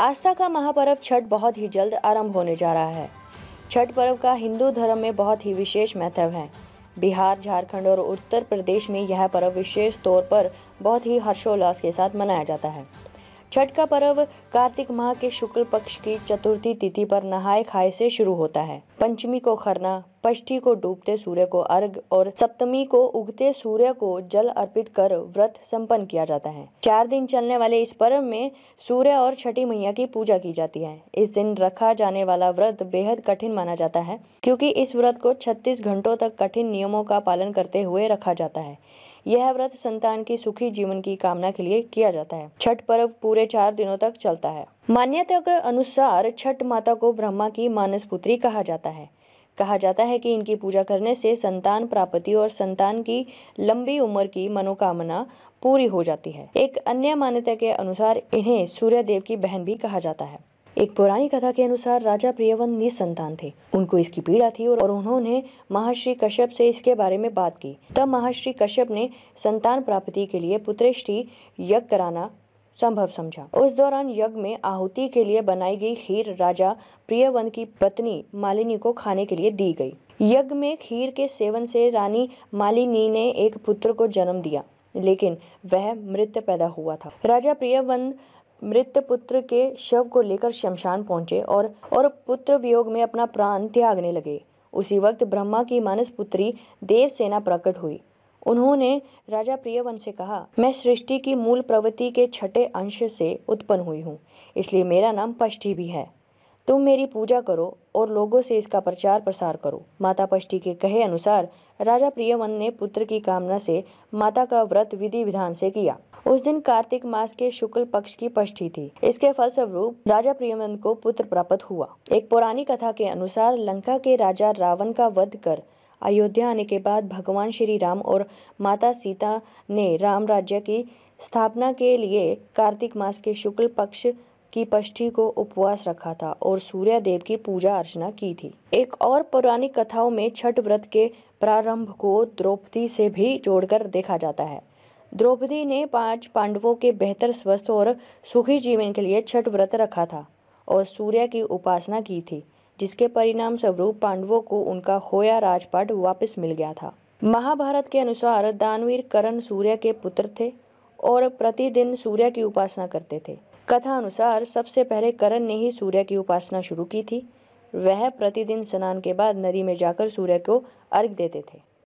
आस्था का महापर्व छठ बहुत ही जल्द आरंभ होने जा रहा है छठ पर्व का हिंदू धर्म में बहुत ही विशेष महत्व है बिहार झारखंड और उत्तर प्रदेश में यह पर्व विशेष तौर पर बहुत ही हर्षोल्लास के साथ मनाया जाता है छठ का पर्व कार्तिक माह के शुक्ल पक्ष की चतुर्थी तिथि पर नहाए खाए से शुरू होता है पंचमी को खरना पष्टी को डूबते सूर्य को अर्घ और सप्तमी को उगते सूर्य को जल अर्पित कर व्रत संपन्न किया जाता है चार दिन चलने वाले इस पर्व में सूर्य और छठी मैया की पूजा की जाती है इस दिन रखा जाने वाला व्रत बेहद कठिन माना जाता है क्योंकि इस व्रत को 36 घंटों तक कठिन नियमों का पालन करते हुए रखा जाता है यह व्रत संतान की सुखी जीवन की कामना के लिए किया जाता है छठ पर्व पूरे चार दिनों तक चलता है मान्यता के अनुसार छठ माता को ब्रह्मा की मानस पुत्री कहा जाता है कहा जाता है कि इनकी पूजा करने से संतान प्राप्ति और संतान की लंबी उम्र की मनोकामना पूरी हो जाती है एक अन्य मान्यता के अनुसार इन्हें सूर्य देव की बहन भी कहा जाता है एक पुरानी कथा के अनुसार राजा नि निसंतान थे उनको इसकी पीड़ा थी और उन्होंने महाश्री कश्यप से इसके बारे में बात की तब महाश्री कश्यप ने संतान प्राप्ति के लिए पुत्रेष्टि यज्ञ कराना संभव समझा उस दौरान यज्ञ में आहुति के लिए बनाई गई खीर राजा प्रियवन की पत्नी मालिनी को खाने के लिए दी गई यज्ञ में खीर के सेवन से रानी मालिनी ने एक पुत्र को जन्म दिया लेकिन वह मृत पैदा हुआ था राजा प्रियवंत मृत पुत्र के शव को लेकर शमशान पहुंचे और और पुत्र वियोग में अपना प्राण त्यागने लगे उसी वक्त ब्रह्मा की मानस पुत्री देवसेना प्रकट हुई उन्होंने राजा प्रियवन से कहा मैं सृष्टि की मूल प्रवृत्ति के छठे अंश से उत्पन्न हुई हूँ इसलिए मेरा नाम पष्टी भी है तुम मेरी पूजा करो और लोगों से इसका प्रचार प्रसार करो माता पष्टी के कहे अनुसार राजा प्रियवन ने पुत्र की कामना से माता का व्रत विधि विधान से किया उस दिन कार्तिक मास के शुक्ल पक्ष की पष्टी थी इसके फलस्वरूप राजा प्रियमंद को पुत्र प्राप्त हुआ एक पुरानी कथा के अनुसार लंका के राजा रावण का वध कर अयोध्या आने के बाद भगवान श्री राम और माता सीता ने राम राज्य की स्थापना के लिए कार्तिक मास के शुक्ल पक्ष की पष्टी को उपवास रखा था और सूर्य देव की पूजा अर्चना की थी एक और पौराणिक कथाओं में छठ व्रत के प्रारंभ को द्रौपदी से भी जोड़कर देखा जाता है द्रौपदी ने पांच पांडवों के बेहतर स्वस्थ और सुखी जीवन के लिए छठ व्रत रखा था और सूर्य की उपासना की थी जिसके परिणाम स्वरूप पांडवों को उनका होया राजपाट वापस मिल गया था महाभारत के अनुसार दानवीर करण सूर्य के पुत्र थे और प्रतिदिन सूर्य की उपासना करते थे कथा अनुसार सबसे पहले करण ने ही सूर्य की उपासना शुरू की थी वह प्रतिदिन स्नान के बाद नदी में जाकर सूर्य को अर्घ देते थे